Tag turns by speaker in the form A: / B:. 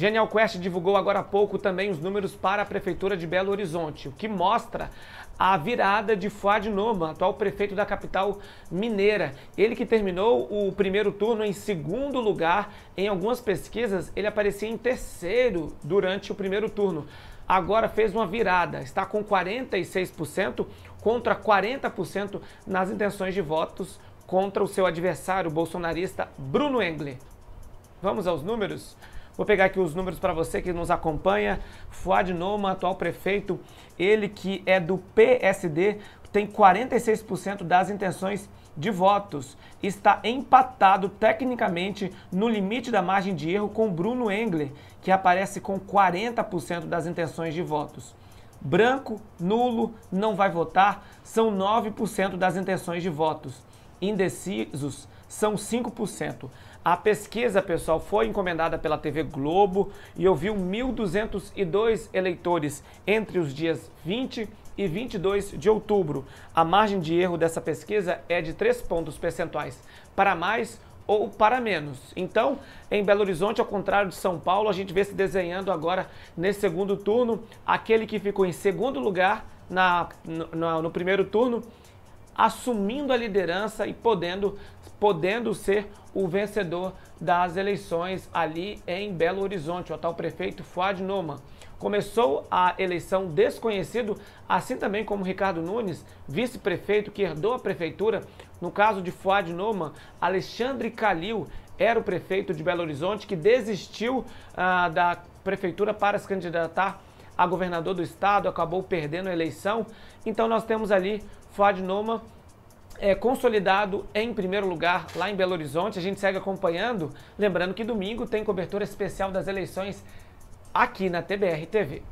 A: Genial Quest divulgou agora há pouco também os números para a Prefeitura de Belo Horizonte, o que mostra a virada de Fuad Noma, atual prefeito da capital mineira. Ele que terminou o primeiro turno em segundo lugar, em algumas pesquisas ele aparecia em terceiro durante o primeiro turno. Agora fez uma virada, está com 46% contra 40% nas intenções de votos contra o seu adversário bolsonarista Bruno Engle. Vamos aos números? Vou pegar aqui os números para você que nos acompanha. Fuad Noma, atual prefeito, ele que é do PSD, tem 46% das intenções de votos. Está empatado tecnicamente no limite da margem de erro com Bruno Engler, que aparece com 40% das intenções de votos. Branco, nulo, não vai votar, são 9% das intenções de votos indecisos são 5%. A pesquisa, pessoal, foi encomendada pela TV Globo e ouviu 1.202 eleitores entre os dias 20 e 22 de outubro. A margem de erro dessa pesquisa é de 3 pontos percentuais para mais ou para menos. Então, em Belo Horizonte, ao contrário de São Paulo, a gente vê se desenhando agora nesse segundo turno aquele que ficou em segundo lugar na, no, no primeiro turno assumindo a liderança e podendo, podendo ser o vencedor das eleições ali em Belo Horizonte, o atual prefeito Fuad Noma Começou a eleição desconhecido, assim também como Ricardo Nunes, vice-prefeito que herdou a prefeitura. No caso de Fuad Noma Alexandre Calil era o prefeito de Belo Horizonte que desistiu ah, da prefeitura para se candidatar a governador do estado, acabou perdendo a eleição. Então nós temos ali Fuad Noma é, consolidado em primeiro lugar lá em Belo Horizonte. A gente segue acompanhando. Lembrando que domingo tem cobertura especial das eleições aqui na TBR TV.